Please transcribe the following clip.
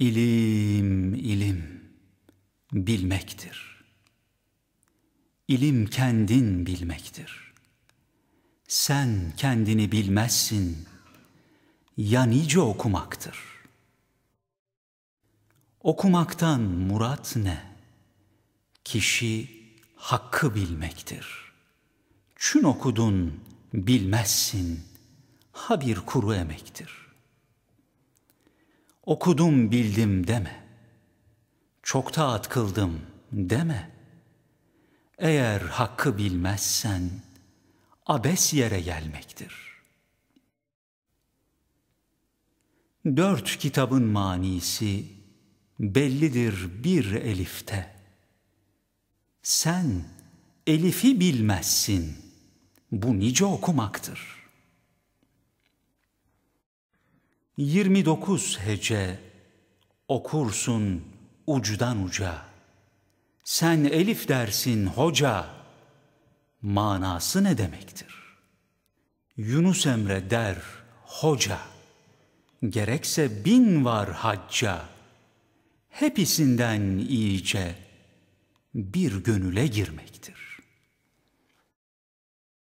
İlim, ilim bilmektir. İlim kendin bilmektir. Sen kendini bilmezsin. Ya nice okumaktır. Okumaktan murat ne? Kişi hakkı bilmektir. Çün okudun bilmezsin. Ha bir kuru emektir. Okudum bildim deme. Çok taat kıldım deme. Eğer hakkı bilmezsen abes yere gelmektir. Dört kitabın manisi bellidir bir elifte. Sen elifi bilmezsin. Bu nice okumaktır.'' 29 hece okursun ucudan uca. Sen elif dersin hoca. Manası ne demektir? Yunus Emre der hoca. Gerekse bin var hacca. Hepisinden iyice bir gönüle girmektir.